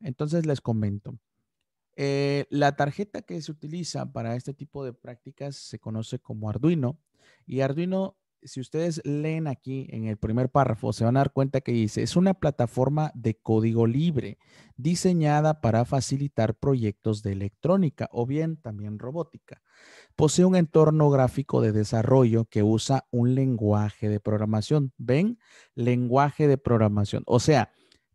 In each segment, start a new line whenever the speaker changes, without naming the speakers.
Entonces les comento. Eh, la tarjeta que se utiliza para este tipo de prácticas se conoce como Arduino. Y Arduino, si ustedes leen aquí en el primer párrafo, se van a dar cuenta que dice, es una plataforma de código libre diseñada para facilitar proyectos de electrónica o bien también robótica. Posee un entorno gráfico de desarrollo que usa un lenguaje de programación. ¿Ven? Lenguaje de programación. O sea,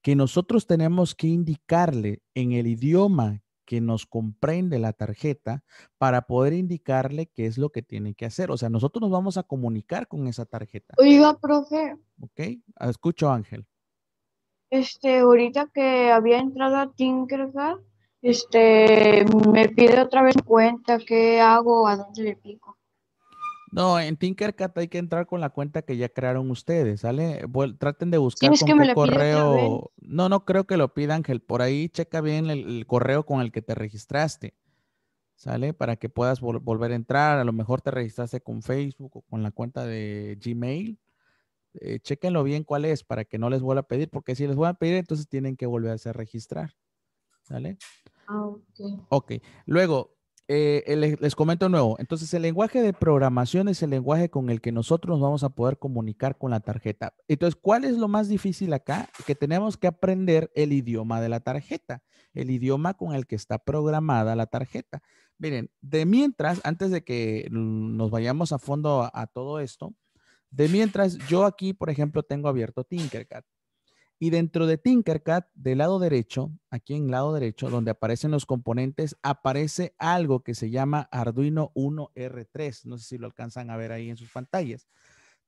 que nosotros tenemos que indicarle en el idioma que nos comprende la tarjeta para poder indicarle qué es lo que tiene que hacer. O sea, nosotros nos vamos a comunicar con esa tarjeta. Oiga, profe. Ok, escucho Ángel. Este, ahorita que había entrado a Tinkercad, este, me pide otra vez cuenta, ¿qué hago? ¿A dónde le pico? No, en Tinkercad hay que entrar con la cuenta que ya crearon ustedes, ¿sale? traten de buscar con el correo. No, no creo que lo pida Ángel. Por ahí checa bien el, correo con el que te registraste, ¿sale? Para que puedas volver a entrar. A lo mejor te registraste con Facebook o con la cuenta de Gmail. Eh, chequenlo bien cuál es para que no les vuelva a pedir, porque si les voy a pedir, entonces tienen que volverse a registrar, ¿sale? Ah, ok. Ok. Luego, eh, eh, les, comento nuevo. Entonces, el lenguaje de programación es el lenguaje con el que nosotros vamos a poder comunicar con la tarjeta. Entonces, ¿cuál es lo más difícil acá? Que tenemos que aprender el idioma de la tarjeta, el idioma con el que está programada la tarjeta. Miren, de mientras, antes de que nos vayamos a fondo a, a todo esto, de mientras, yo aquí, por ejemplo, tengo abierto Tinkercad. Y dentro de Tinkercad, del lado derecho, aquí en el lado derecho, donde aparecen los componentes, aparece algo que se llama Arduino 1R3. No sé si lo alcanzan a ver ahí en sus pantallas.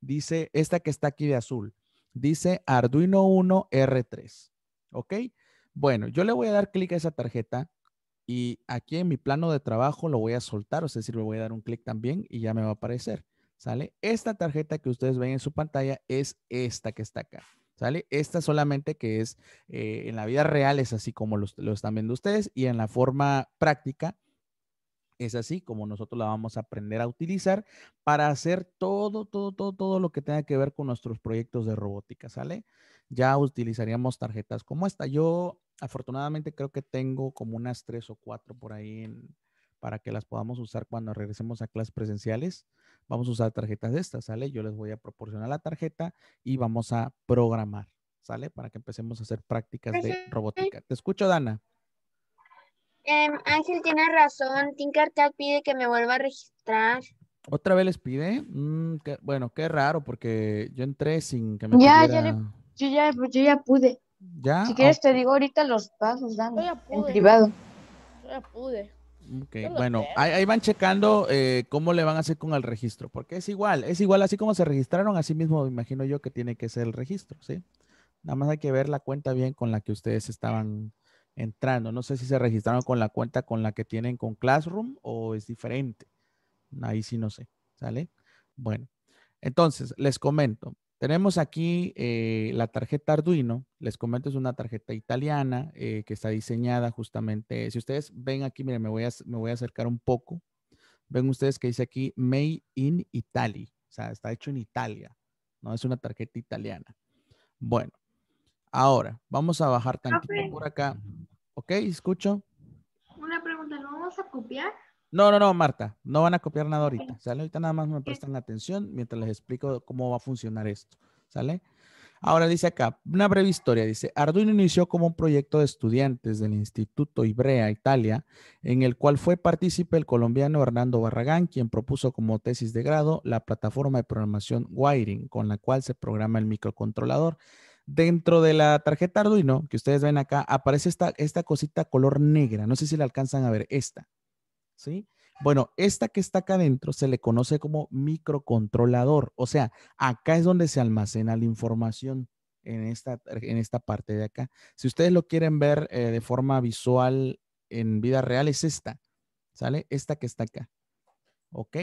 Dice, esta que está aquí de azul, dice Arduino 1R3. ¿Ok? Bueno, yo le voy a dar clic a esa tarjeta y aquí en mi plano de trabajo lo voy a soltar, o sea, si le voy a dar un clic también y ya me va a aparecer. ¿Sale? Esta tarjeta que ustedes ven en su pantalla es esta que está acá. ¿Sale? Esta solamente que es eh, en la vida real es así como lo están viendo ustedes y en la forma práctica es así como nosotros la vamos a aprender a utilizar para hacer todo, todo, todo, todo lo que tenga que ver con nuestros proyectos de robótica, ¿sale? Ya utilizaríamos tarjetas como esta. Yo afortunadamente creo que tengo como unas tres o cuatro por ahí para que las podamos usar cuando regresemos a clases presenciales vamos a usar tarjetas de estas, ¿sale? Yo les voy a proporcionar la tarjeta y vamos a programar, ¿sale? Para que empecemos a hacer prácticas de robótica. Te escucho, Dana. Em, Ángel tiene razón. Tinkercad pide que me vuelva a registrar. ¿Otra vez les pide? Mm, bueno, qué raro porque yo entré sin que me ya, yo, ya, yo ya pude. ¿Ya? Si quieres ah, te digo ahorita los pasos, Dana, en privado. Yo ya pude. Okay. bueno, ahí, van checando eh, cómo le van a hacer con el registro, porque es igual, es igual así como se registraron, así mismo imagino yo que tiene que ser el registro, ¿sí? Nada más hay que ver la cuenta bien con la que ustedes estaban entrando. No sé si se registraron con la cuenta con la que tienen con Classroom o es diferente. Ahí sí no sé, ¿sale? Bueno, entonces les comento. Tenemos aquí eh, la tarjeta Arduino. Les comento, es una tarjeta italiana eh, que está diseñada justamente. Si ustedes ven aquí, miren, me voy, a, me voy a acercar un poco. Ven ustedes que dice aquí Made in Italy. O sea, está hecho en Italia. No es una tarjeta italiana. Bueno, ahora vamos a bajar tantito por acá. Ok, escucho. Una pregunta, ¿no vamos a copiar? No, no, no, Marta, no van a copiar nada ahorita, ¿sale? Ahorita nada más me prestan atención mientras les explico cómo va a funcionar esto, ¿sale? Ahora dice acá, una breve historia, dice, Arduino inició como un proyecto de estudiantes del Instituto Ibrea, Italia, en el cual fue partícipe el colombiano Hernando Barragán, quien propuso como tesis de grado la plataforma de programación Wiring, con la cual se programa el microcontrolador. Dentro de la tarjeta Arduino, que ustedes ven acá, aparece esta, esta cosita color negra, no sé si la alcanzan a ver, esta, ¿sí? Bueno, esta que está acá adentro se le conoce como microcontrolador, o sea, acá es donde se almacena la información. En esta, parte de acá. Si ustedes lo quieren ver eh, de forma visual en vida real, es esta. ¿Sale? Esta que está acá. ¿Ok?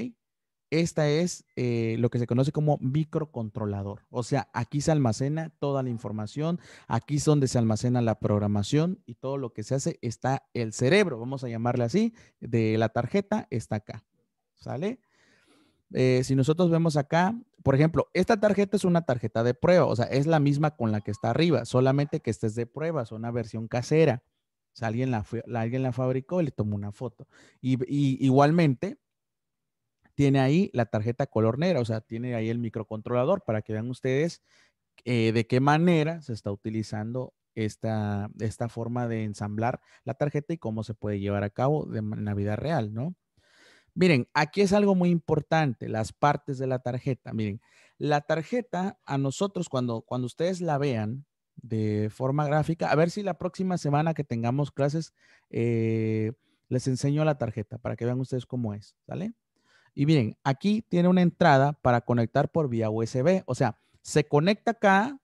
Esta es eh, lo que se conoce como microcontrolador. O sea, aquí se almacena toda la información, aquí es donde se almacena la programación y todo lo que se hace está el cerebro, vamos a llamarle así, de la tarjeta está acá. ¿Sale? Eh, si nosotros vemos acá, por ejemplo, esta tarjeta es una tarjeta de prueba, o sea, es la misma con la que está arriba, solamente que esta es de prueba, es una versión casera. alguien la, alguien la fabricó y le tomó una foto. y igualmente, tiene ahí la tarjeta color negra, o sea, tiene ahí el microcontrolador para que vean ustedes eh, de qué manera se está utilizando esta, esta forma de ensamblar la tarjeta y cómo se puede llevar a cabo de, en la real, ¿no? Miren, aquí es algo muy importante, las partes de la tarjeta. Miren, la tarjeta a nosotros cuando, cuando ustedes la vean de forma gráfica, a ver si la próxima semana que tengamos clases eh, les enseño la tarjeta para que vean ustedes cómo es, ¿sale? Y miren, aquí tiene una entrada para conectar por vía USB. O sea, se conecta acá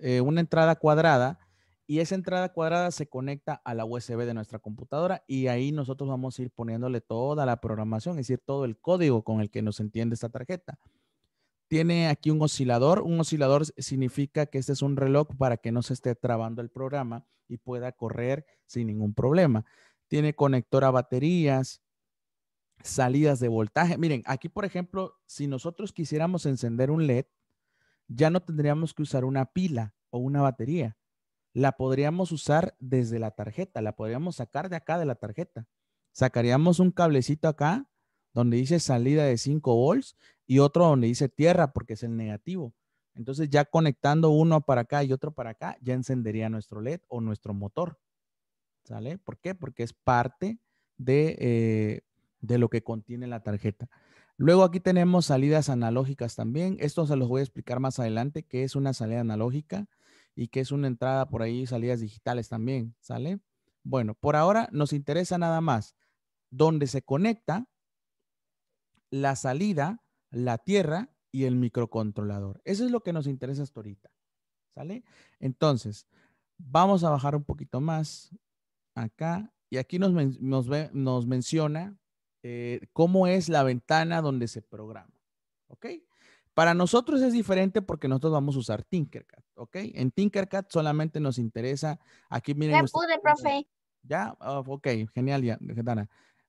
eh, una entrada cuadrada y esa entrada cuadrada se conecta a la USB de nuestra computadora y ahí nosotros vamos a ir poniéndole toda la programación, es decir, todo el código con el que nos entiende esta tarjeta. Tiene aquí un oscilador. Un oscilador significa que este es un reloj para que no se esté trabando el programa y pueda correr sin ningún problema. Tiene conector a baterías, salidas de voltaje. Miren, aquí por ejemplo, si nosotros quisiéramos encender un LED, ya no tendríamos que usar una pila o una batería. La podríamos usar desde la tarjeta, la podríamos sacar de acá de la tarjeta. Sacaríamos un cablecito acá donde dice salida de 5 volts y otro donde dice tierra porque es el negativo. Entonces ya conectando uno para acá y otro para acá, ya encendería nuestro LED o nuestro motor. ¿Sale? ¿Por qué? Porque es parte de eh, de lo que contiene la tarjeta. Luego aquí tenemos salidas analógicas también. Esto se los voy a explicar más adelante, Que es una salida analógica y que es una entrada por ahí, salidas digitales también, ¿sale? Bueno, por ahora nos interesa nada más donde se conecta la salida, la tierra y el microcontrolador. Eso es lo que nos interesa hasta ahorita, ¿sale? Entonces, vamos a bajar un poquito más acá y aquí nos menciona eh, cómo es la ventana donde se programa. ¿Ok? Para nosotros es diferente porque nosotros vamos a usar Tinkercad, ¿ok? En Tinkercad solamente nos interesa, aquí miren. Ya pude, profe. Ya, ah, ok, genial, ya,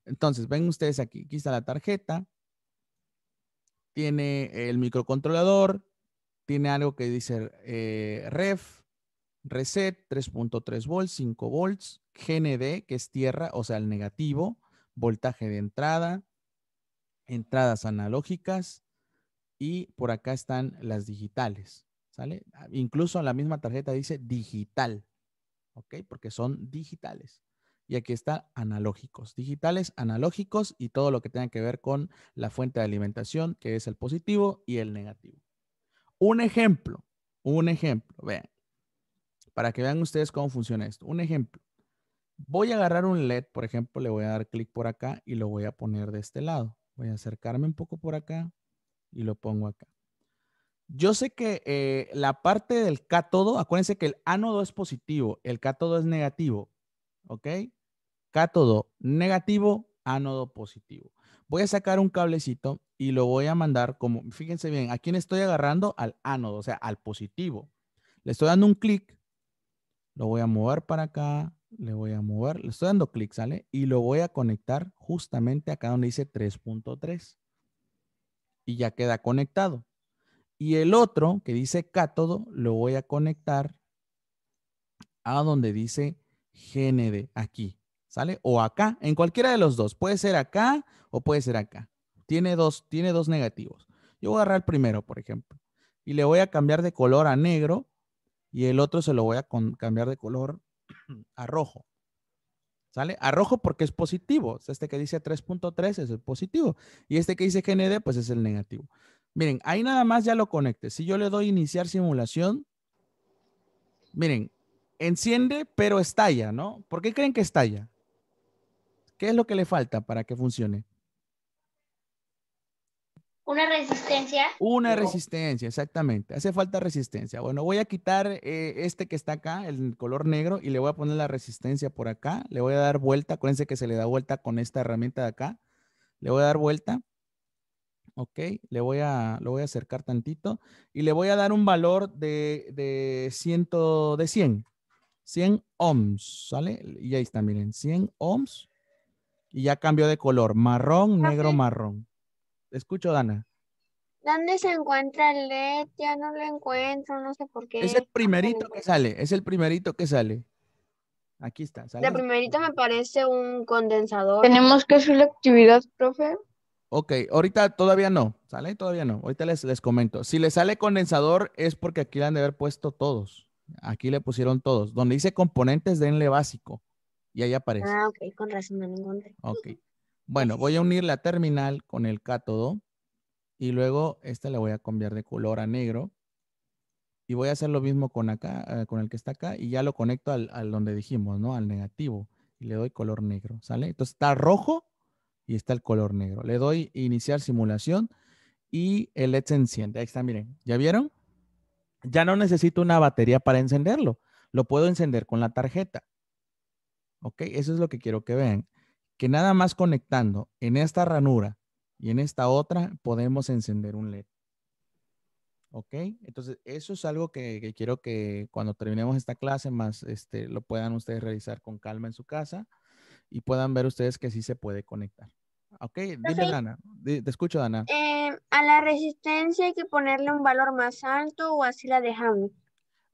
Entonces, ven ustedes aquí, aquí está la tarjeta, tiene el microcontrolador, tiene algo que dice eh, ref, reset, 3.3 volts, 5 volts, GND, que es tierra, o sea, el negativo, voltaje de entrada, entradas analógicas y por acá están las digitales, ¿sale? Incluso la misma tarjeta dice digital, ¿ok? Porque son digitales. Y aquí está analógicos, digitales, analógicos y todo lo que tenga que ver con la fuente de alimentación, que es el positivo y el negativo. Un ejemplo, un ejemplo, vean, para que vean ustedes cómo funciona esto. Un ejemplo, Voy a agarrar un LED, por ejemplo, le voy a dar clic por acá y lo voy a poner de este lado. Voy a acercarme un poco por acá y lo pongo acá. Yo sé que eh, la parte del cátodo, acuérdense que el ánodo es positivo, el cátodo es negativo, ¿ok? Cátodo negativo, ánodo positivo. Voy a sacar un cablecito y lo voy a mandar como, fíjense bien, ¿a quién estoy agarrando? Al ánodo, o sea, al positivo. Le estoy dando un clic, lo voy a mover para acá, le voy a mover, le estoy dando clic, ¿sale? Y lo voy a conectar justamente acá donde dice 3.3. Y ya queda conectado. Y el otro que dice cátodo, lo voy a conectar a donde dice GND, aquí, ¿sale? O acá, en cualquiera de los dos. Puede ser acá o puede ser acá. Tiene dos, tiene dos negativos. Yo voy a agarrar el primero, por ejemplo. Y le voy a cambiar de color a negro. Y el otro se lo voy a cambiar de color a rojo. ¿Sale? A rojo porque es positivo. Este que dice 3.3 es el positivo. Y este que dice GND, pues es el negativo. Miren, ahí nada más ya lo conecte. Si yo le doy iniciar simulación, miren, enciende pero estalla, ¿no? ¿Por qué creen que estalla? ¿Qué es lo que le falta para que funcione? Una resistencia. Una resistencia, exactamente. Hace falta resistencia. Bueno, voy a quitar eh, este que está acá, el color negro, y le voy a poner la resistencia por acá. Le voy a dar vuelta. Acuérdense que se le da vuelta con esta herramienta de acá. Le voy a dar vuelta. Ok, le voy a, lo voy a acercar tantito. Y le voy a dar un valor de, ciento, de 100. 100 ohms, ¿sale? Y ahí está, miren, 100 ohms. Y ya cambió de color, marrón, negro, marrón escucho, Dana. ¿Dónde se encuentra el LED? Ya no lo encuentro, no sé por qué. Es el primerito que sale, es el primerito que sale. Aquí está. La primerita me parece un condensador. Tenemos que hacer la actividad, profe. Ok, ahorita todavía no, ¿sale? Todavía no. Ahorita les, les comento. Si le sale condensador es porque aquí le han de haber puesto todos. Aquí le pusieron todos. Donde dice componentes, denle básico. Y ahí aparece. Ah, ok, con razón no me encontré. Ok. Bueno, voy a unir la terminal con el cátodo y luego esta la voy a cambiar de color a negro. Y voy a hacer lo mismo con acá, eh, con el que está acá y ya lo conecto al, donde dijimos, ¿no? Al negativo. Y le doy color negro, ¿sale? Entonces está rojo y está el color negro. Le doy iniciar simulación y el LED se enciende. Ahí está, miren. ¿Ya vieron? Ya no necesito una batería para encenderlo. Lo puedo encender con la tarjeta. ¿Ok? Eso es lo que quiero que vean que nada más conectando en esta ranura y en esta otra podemos encender un LED. ¿Ok? Entonces, eso es algo que, quiero que cuando terminemos esta clase más este, lo puedan ustedes realizar con calma en su casa y puedan ver ustedes que sí se puede conectar. Ok, dime, Dana. Te escucho, Dana. Eh, a la resistencia hay que ponerle un valor más alto o así la dejamos.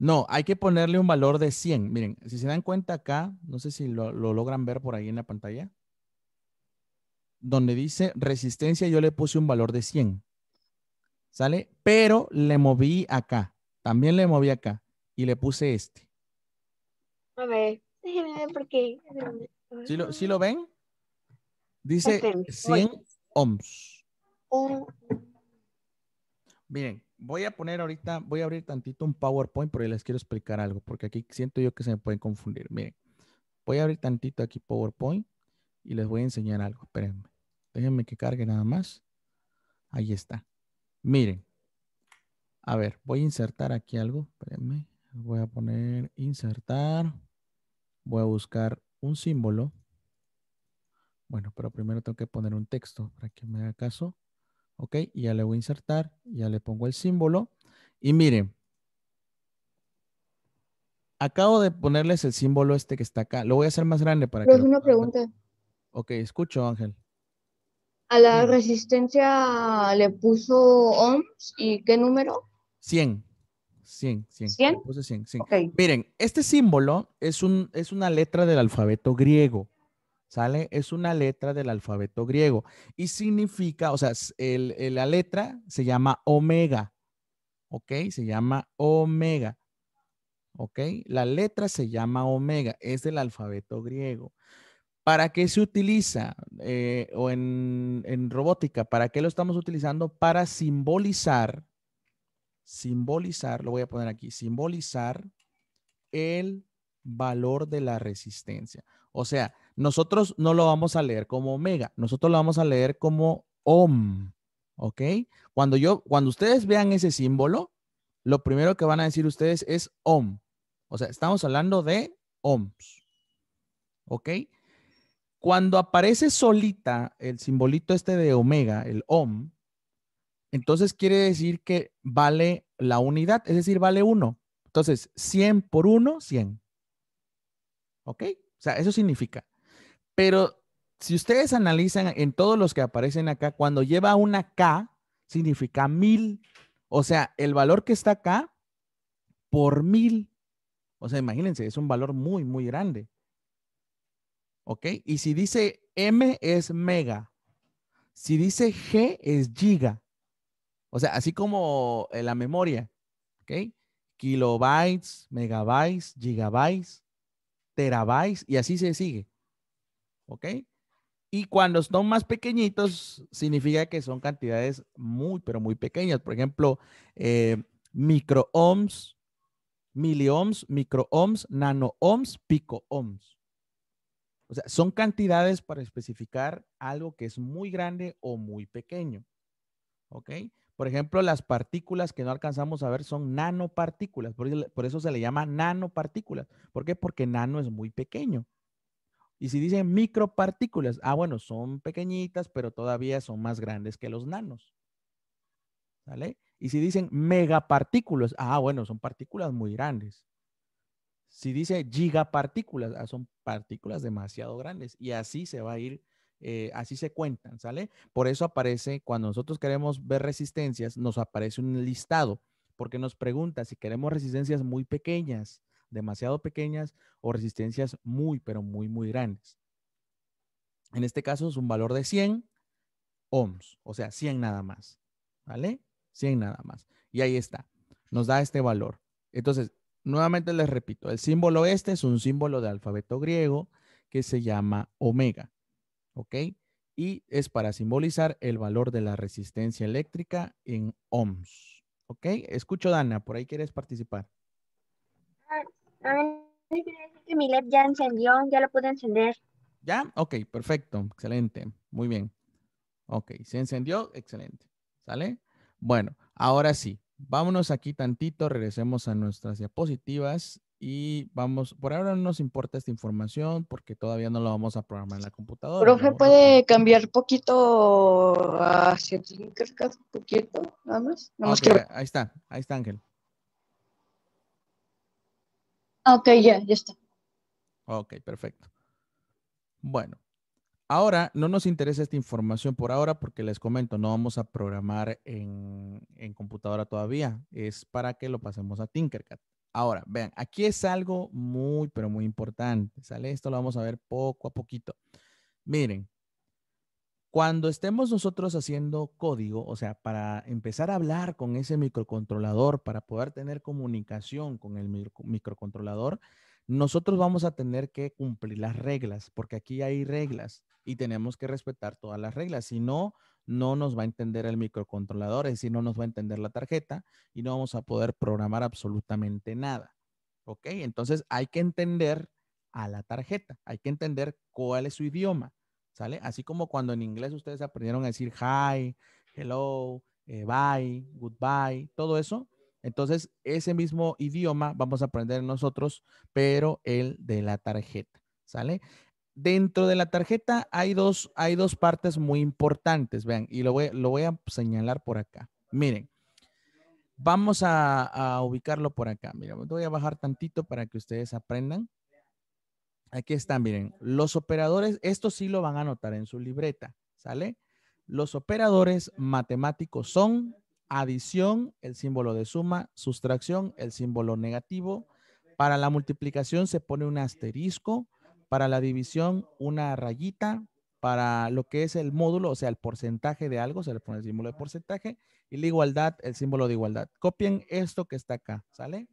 No, hay que ponerle un valor de 100. Miren, si se dan cuenta acá, no sé si lo logran ver por ahí en la pantalla donde dice resistencia, yo le puse un valor de 100. ¿Sale? Pero le moví acá. También le moví acá. Y le puse este. A ver, déjenme ver por qué. ¿Sí lo, ven? Dice 100 ohms. Miren, voy a poner ahorita, voy a abrir tantito un PowerPoint porque les quiero explicar algo, porque aquí siento yo que se me pueden confundir. Miren, voy a abrir tantito aquí PowerPoint y les voy a enseñar algo, espérenme. Déjenme que cargue nada más. Ahí está. Miren. A ver, voy a insertar aquí algo. Espérenme. Voy a poner insertar. Voy a buscar un símbolo. Bueno, pero primero tengo que poner un texto para que me haga caso. Ok, ya le voy a insertar. Ya le pongo el símbolo. Y miren. Acabo de ponerles el símbolo este que está acá. Lo voy a hacer más grande para que... Es una pregunta. Ok, escucho, Ángel. A la resistencia le puso ohms y qué número? 100. 100, 100. 100. Puse 100, 100. Miren, este símbolo es, un, es una letra del alfabeto griego. ¿Sale? Es una letra del alfabeto griego y significa, o sea, la letra se llama omega. ¿Ok? Se llama omega. ¿Ok? La letra se llama omega, es del alfabeto griego. ¿Para qué se utiliza? Eh, o en, robótica, ¿para qué lo estamos utilizando? Para simbolizar, simbolizar, lo voy a poner aquí, simbolizar el valor de la resistencia. O sea, nosotros no lo vamos a leer como omega, nosotros lo vamos a leer como ohm, ¿ok? Cuando yo, cuando ustedes vean ese símbolo, lo primero que van a decir ustedes es ohm. O sea, estamos hablando de ohms, ¿ok? Cuando aparece solita el simbolito este de omega, el ohm, entonces quiere decir que vale la unidad, es decir, vale 1. Entonces, 100 por 1, 100. ¿Ok? O sea, eso significa. Pero si ustedes analizan en todos los que aparecen acá, cuando lleva una K, significa mil. O sea, el valor que está acá por mil. O sea, imagínense, es un valor muy, muy grande. ¿Ok? Y si dice M es mega. Si dice G es giga. O sea, así como la memoria. ¿Ok? Kilobytes, megabytes, gigabytes, terabytes y así se sigue. ¿Ok? Y cuando son más pequeñitos, significa que son cantidades muy, pero muy pequeñas. Por ejemplo, eh, micro ohms, nano ohms, pico ohms. O sea, son cantidades para especificar algo que es muy grande o muy pequeño. ¿Ok? Por ejemplo, las partículas que no alcanzamos a ver son nanopartículas. Por, eso se le llama nanopartículas. ¿Por qué? Porque nano es muy pequeño. Y si dicen micropartículas, ah, bueno, son pequeñitas, pero todavía son más grandes que los nanos. ¿Sale? Y si dicen megapartículas, ah, bueno, son partículas muy grandes. Si dice gigapartículas, ah, son partículas demasiado grandes y así se va a ir, eh, así se cuentan, ¿sale? Por eso aparece, cuando nosotros queremos ver resistencias, nos aparece un listado, porque nos pregunta si queremos resistencias muy pequeñas, demasiado pequeñas o resistencias muy, pero muy, muy grandes. En este caso es un valor de 100 ohms, o sea, 100 nada más, ¿vale? 100 nada más. Y ahí está, nos da este valor. Entonces, Nuevamente les repito, el símbolo este es un símbolo de alfabeto griego que se llama omega, ¿ok? Y es para simbolizar el valor de la resistencia eléctrica en ohms, ¿ok? Escucho, Dana, por ahí quieres participar. Ah, que mi LED ya encendió, ya lo pude encender. ¿Ya? Ok, perfecto, excelente, muy bien. Ok, se encendió, excelente, ¿sale? Bueno, ahora sí, Vámonos aquí tantito, regresemos a nuestras diapositivas y vamos, por ahora no nos importa esta información porque todavía no la vamos a programar en la computadora. Profe, ¿puede cambiar poquito hacia Tinkercad? Poquito, nada más. Nada ah, más Ahí está, ahí está Ángel. Ah, ok, ya, ya está. Ok, perfecto. Bueno, Ahora, no nos interesa esta información por ahora porque les comento, no vamos a programar en, computadora todavía. Es para que lo pasemos a Tinkercad. Ahora, vean, aquí es algo muy, pero muy importante. ¿Sale? Esto lo vamos a ver poco a poquito. Miren, cuando estemos nosotros haciendo código, o sea, para empezar a hablar con ese microcontrolador, para poder tener comunicación con el microcontrolador, nosotros vamos a tener que cumplir las reglas, porque aquí hay reglas y tenemos que respetar todas las reglas. Si no, no nos va a entender el microcontrolador, es decir, no nos va a entender la tarjeta y no vamos a poder programar absolutamente nada. ¿Ok? Entonces hay que entender a la tarjeta, hay que entender cuál es su idioma, ¿sale? Así como cuando en inglés ustedes aprendieron a decir hi, hello, eh, bye, goodbye, todo eso, entonces, ese mismo idioma vamos a aprender nosotros, pero el de la tarjeta, ¿sale? Dentro de la tarjeta hay dos, hay dos partes muy importantes, vean, y lo voy, a señalar por acá. Miren, vamos a, ubicarlo por acá. Mira, voy a bajar tantito para que ustedes aprendan. Aquí están, miren, los operadores, esto sí lo van a anotar en su libreta, ¿sale? Los operadores matemáticos son adición, el símbolo de suma, sustracción, el símbolo negativo. Para la multiplicación se pone un asterisco, para la división una rayita, para lo que es el módulo, o sea, el porcentaje de algo, se le pone el símbolo de porcentaje, y la igualdad, el símbolo de igualdad. Copien esto que está acá, ¿sale?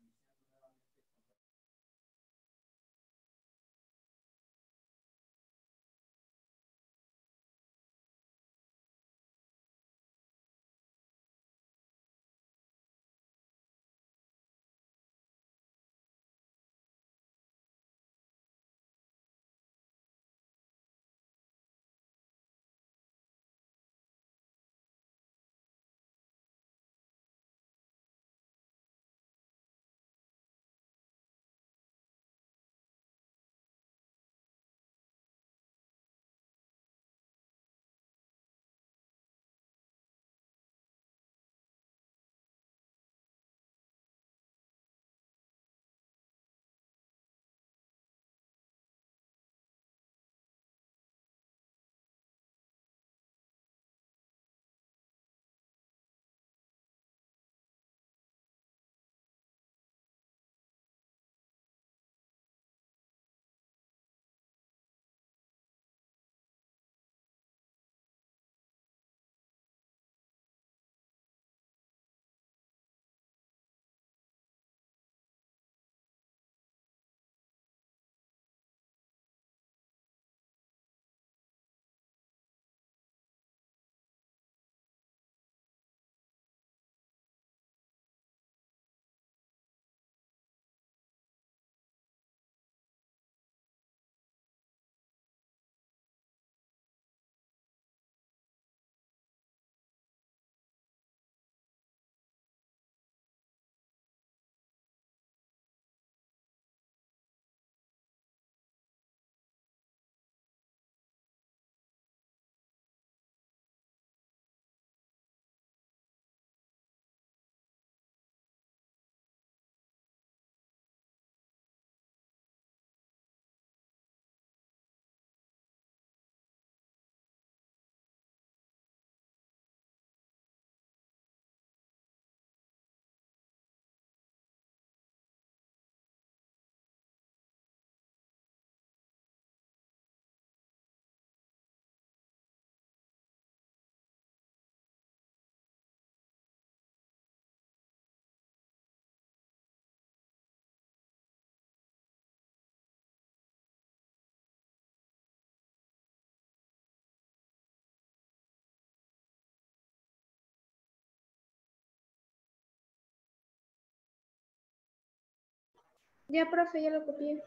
Ya, profe, ya lo copié.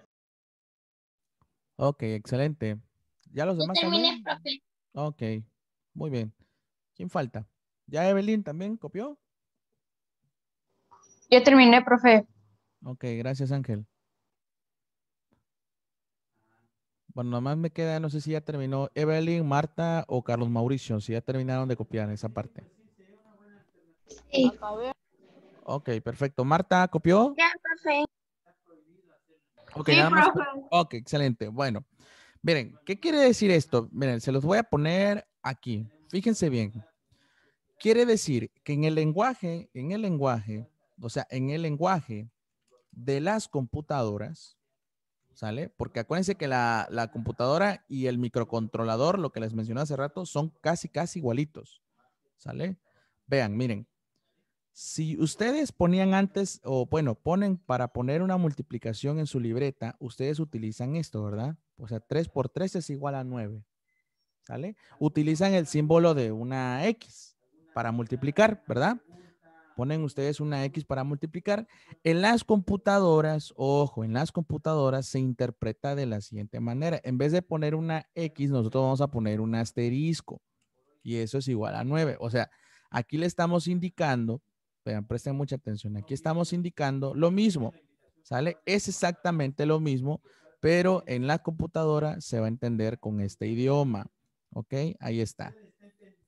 Ok, excelente. ¿Ya los demás terminé, profe. Ok, muy bien. ¿Quién falta? ¿Ya Evelyn también copió? Ya terminé, profe. Ok, gracias, Ángel. Bueno, más me queda, no sé si ya terminó Evelyn, Marta o Carlos Mauricio, si ya terminaron de copiar esa parte. Sí. Ok, perfecto. Marta, ¿copió? Ya, profe ok, excelente. Bueno, miren, ¿qué quiere decir esto? Miren, se los voy a poner aquí. Fíjense bien. Quiere decir que en el lenguaje, en el lenguaje, o sea, en el lenguaje de las computadoras, ¿sale? Porque acuérdense que la, la, computadora y el microcontrolador, lo que les mencioné hace rato, son casi, casi igualitos, ¿sale? Vean, miren, si ustedes ponían antes, o bueno, ponen para poner una multiplicación en su libreta, ustedes utilizan esto, ¿verdad? O sea, 3 por 3 es igual a 9. ¿Sale? Utilizan el símbolo de una X para multiplicar, ¿verdad? Ponen ustedes una X para multiplicar. En las computadoras, ojo, en las computadoras se interpreta de la siguiente manera. En vez de poner una X, nosotros vamos a poner un asterisco. Y eso es igual a 9. O sea, aquí le estamos indicando Vean, presten mucha atención. Aquí estamos indicando lo mismo, ¿sale? Es exactamente lo mismo, pero en la computadora se va a entender con este idioma, ¿ok? Ahí está,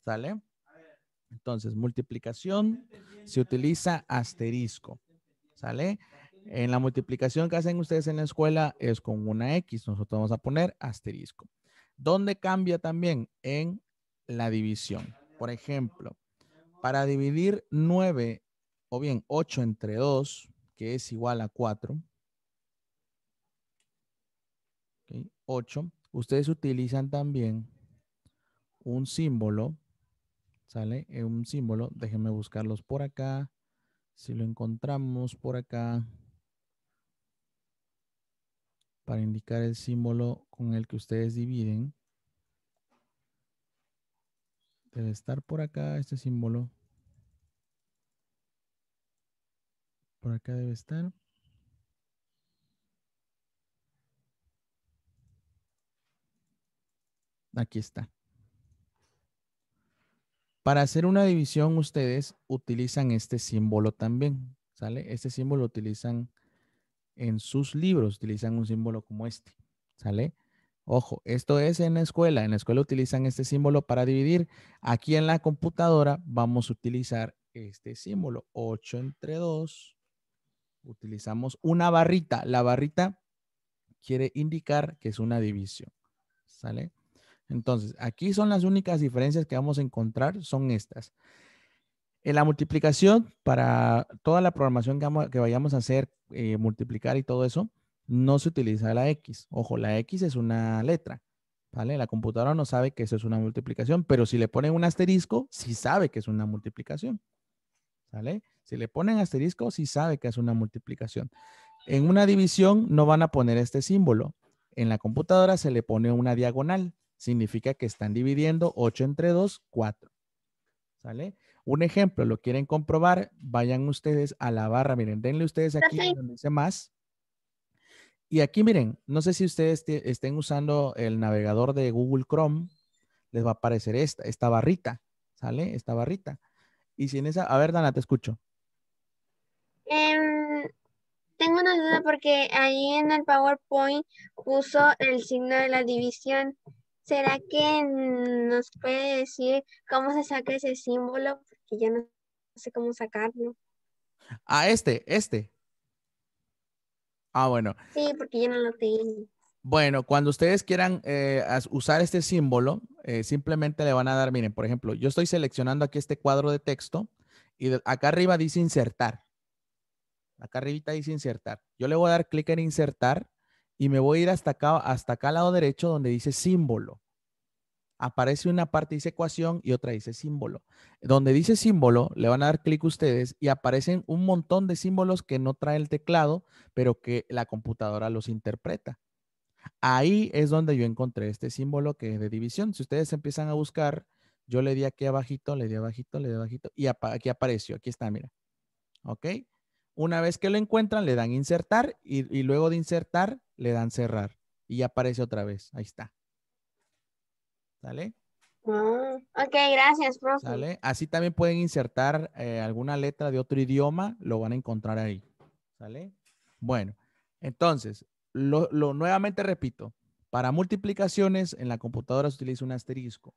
¿sale? Entonces, multiplicación se utiliza asterisco, ¿sale? En la multiplicación que hacen ustedes en la escuela es con una X, nosotros vamos a poner asterisco. ¿Dónde cambia también? En la división. Por ejemplo, para dividir 9 o bien 8 entre 2, que es igual a 4, 8, ustedes utilizan también un símbolo, ¿sale? Eh, un símbolo, déjenme buscarlos por acá, si lo encontramos por acá, para indicar el símbolo con el que ustedes dividen. Debe estar por acá este símbolo. Por acá debe estar. Aquí está. Para hacer una división, ustedes utilizan este símbolo también, ¿sale? Este símbolo utilizan en sus libros, utilizan un símbolo como este, ¿sale? Ojo, esto es en la escuela. En la escuela utilizan este símbolo para dividir. Aquí en la computadora vamos a utilizar este símbolo. 8 entre 2. Utilizamos una barrita. La barrita quiere indicar que es una división. ¿Sale? Entonces, aquí son las únicas diferencias que vamos a encontrar, son estas. En la multiplicación, para toda la programación que, vayamos a hacer, eh, multiplicar y todo eso, no se utiliza la X. Ojo, la X es una letra, ¿vale? La computadora no sabe que eso es una multiplicación, pero si le ponen un asterisco, sí sabe que es una multiplicación, ¿sale? Si le ponen asterisco, sí sabe que es una multiplicación. En una división no van a poner este símbolo. En la computadora se le pone una diagonal. Significa que están dividiendo 8 entre 2, 4. ¿Sale? Un ejemplo, lo quieren comprobar, vayan ustedes a la barra, miren, denle ustedes aquí donde dice más, y aquí miren, no sé si ustedes estén usando el navegador de Google Chrome, les va a aparecer esta, esta barrita, ¿sale? Esta barrita. Y si en esa, a ver, Dana, te escucho. Em, tengo una duda porque ahí en el PowerPoint puso el signo de la división. ¿Será que nos puede decir cómo se saca ese símbolo? Porque yo no sé cómo sacarlo. Ah, este, este. Ah, bueno. Sí, porque yo no lo tengo. Bueno, cuando ustedes quieran eh, usar este símbolo, eh, simplemente le van a dar, miren, por ejemplo, yo estoy seleccionando aquí este cuadro de texto y acá arriba dice insertar. Acá arribita dice insertar. Yo le voy a dar clic en insertar y me voy a ir hasta acá, hasta acá al lado derecho donde dice símbolo aparece una parte dice ecuación y otra dice símbolo. Donde dice símbolo, le van a dar clic ustedes y aparecen un montón de símbolos que no trae el teclado, pero que la computadora los interpreta. Ahí es donde yo encontré este símbolo que es de división. Si ustedes empiezan a buscar, yo le di aquí abajito, le di abajito, le di abajito y aquí apareció, aquí está, mira. ¿Ok? Una vez que lo encuentran, le dan insertar y, y luego de insertar, le dan cerrar. Y aparece otra vez. Ahí está. ¿Sale? Mm, ok, gracias, profe. Así también pueden insertar eh, alguna letra de otro idioma, lo van a encontrar ahí. ¿Sale? Bueno, entonces, lo, nuevamente repito, para multiplicaciones en la computadora se utiliza un asterisco.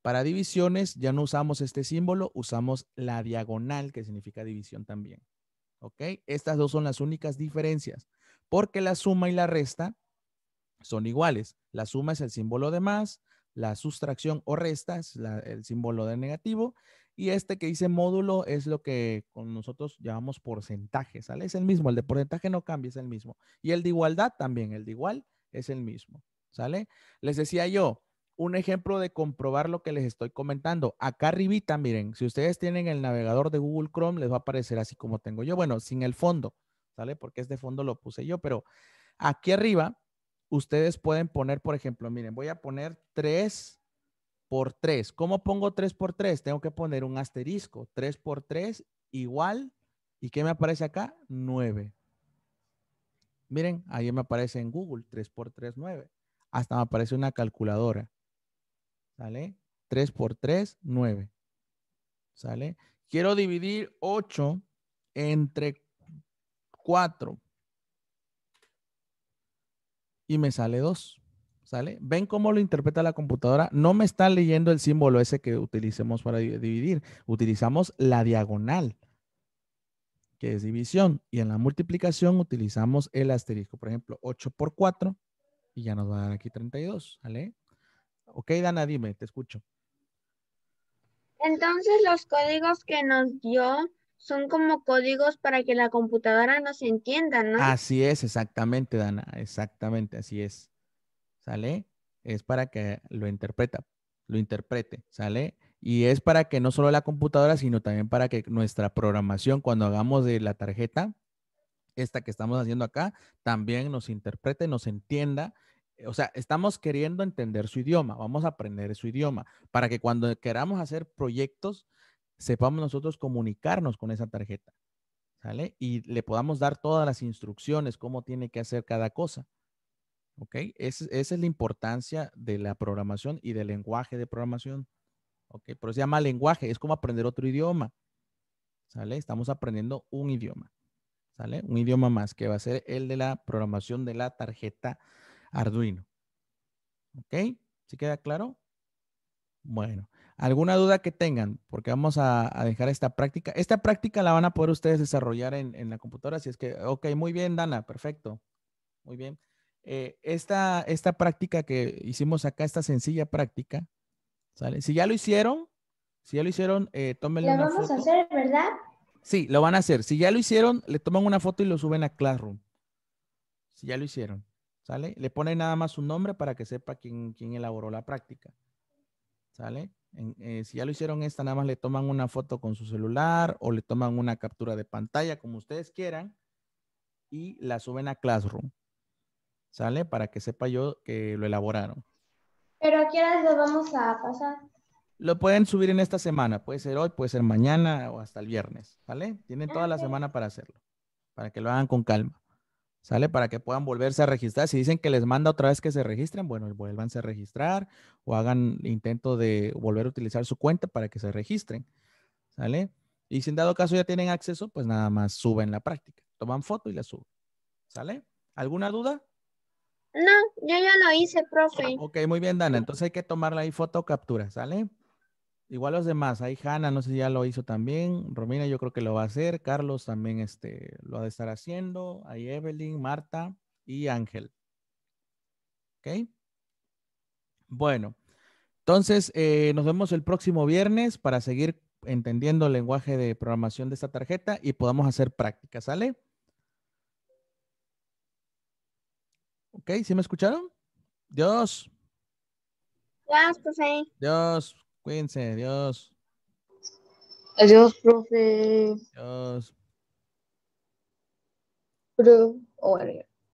Para divisiones ya no usamos este símbolo, usamos la diagonal que significa división también. ¿Ok? Estas dos son las únicas diferencias porque la suma y la resta son iguales. La suma es el símbolo de más, la sustracción o restas, el símbolo de negativo. Y este que dice módulo es lo que con nosotros llamamos porcentaje, ¿sale? Es el mismo, el de porcentaje no cambia, es el mismo. Y el de igualdad también, el de igual es el mismo, ¿sale? Les decía yo, un ejemplo de comprobar lo que les estoy comentando. Acá arribita, miren, si ustedes tienen el navegador de Google Chrome, les va a aparecer así como tengo yo, bueno, sin el fondo, ¿sale? Porque este fondo lo puse yo, pero aquí arriba ustedes pueden poner, por ejemplo, miren, voy a poner 3 por 3. ¿Cómo pongo 3 por 3? Tengo que poner un asterisco. 3 por 3 igual. ¿Y qué me aparece acá? 9. Miren, ahí me aparece en Google 3 por 3, 9. Hasta me aparece una calculadora. ¿Sale? 3 por 3, 9. ¿Sale? Quiero dividir 8 entre 4 y me sale 2. ¿Sale? Ven cómo lo interpreta la computadora. No me está leyendo el símbolo ese que utilicemos para dividir. Utilizamos la diagonal, que es división. Y en la multiplicación utilizamos el asterisco. Por ejemplo, 8 por 4 y ya nos va a dar aquí 32. ¿Sale? Ok, Dana, dime, te escucho. Entonces los códigos que nos dio son como códigos para que la computadora nos entienda, ¿no? Así es, exactamente, Dana, exactamente, así es. ¿Sale? Es para que lo interpreta, lo interprete, ¿sale? Y es para que no solo la computadora, sino también para que nuestra programación, cuando hagamos de la tarjeta, esta que estamos haciendo acá, también nos interprete, nos entienda. O sea, estamos queriendo entender su idioma, vamos a aprender su idioma, para que cuando queramos hacer proyectos, sepamos nosotros comunicarnos con esa tarjeta, ¿sale? Y le podamos dar todas las instrucciones, cómo tiene que hacer cada cosa. ¿Ok? esa es la importancia de la programación y del lenguaje de programación. ¿Ok? Pero se llama lenguaje, es como aprender otro idioma. ¿Sale? Estamos aprendiendo un idioma. ¿Sale? Un idioma más que va a ser el de la programación de la tarjeta Arduino. ¿Ok? ¿Sí queda claro? Bueno alguna duda que tengan, porque vamos a, dejar esta práctica. Esta práctica la van a poder ustedes desarrollar en, la computadora, si es que, ok, muy bien, Dana, perfecto. Muy bien. Eh, esta, práctica que hicimos acá, esta sencilla práctica, ¿sale? Si ya lo hicieron, si ya lo hicieron, eh, tómenle una foto. Lo vamos a hacer, ¿verdad? Sí, lo van a hacer. Si ya lo hicieron, le toman una foto y lo suben a Classroom. Si ya lo hicieron, ¿sale? Le ponen nada más su nombre para que sepa quién, quién elaboró la práctica. ¿Sale? Eh, si ya lo hicieron esta, nada más le toman una foto con su celular o le toman una captura de pantalla, como ustedes quieran, y la suben a Classroom. ¿Sale? Para que sepa yo que lo elaboraron. ¿Pero a qué hora lo vamos a pasar? Lo pueden subir en esta semana. Puede ser hoy, puede ser mañana o hasta el viernes. ¿sale? Tienen ah, toda la semana para hacerlo. Para que lo hagan con calma. ¿sale? Para que puedan volverse a registrar. Si dicen que les manda otra vez que se registren, bueno, vuélvanse a registrar o hagan intento de volver a utilizar su cuenta para que se registren, ¿sale? Y si en dado caso ya tienen acceso, pues nada más suben la práctica. Toman foto y la suben, ¿sale? ¿Alguna duda? No, yo ya lo hice, ah, profe. Ok, muy bien, Dana. Entonces hay que tomarla ahí foto o captura, ¿sale? Igual los demás, ahí Hanna, no sé si ya lo hizo también, Romina yo creo que lo va a hacer, Carlos también este, lo ha de estar haciendo, ahí Evelyn, Marta y Ángel. ¿Ok? Bueno, entonces eh, nos vemos el próximo viernes para seguir entendiendo el lenguaje de programación de esta tarjeta y podamos hacer prácticas, ¿sale? ¿Ok? ¿Sí me escucharon? Dios. Dios, profe. Dios. Cuídense, adiós. Adiós, profe. Adiós. Pero, oh, bueno.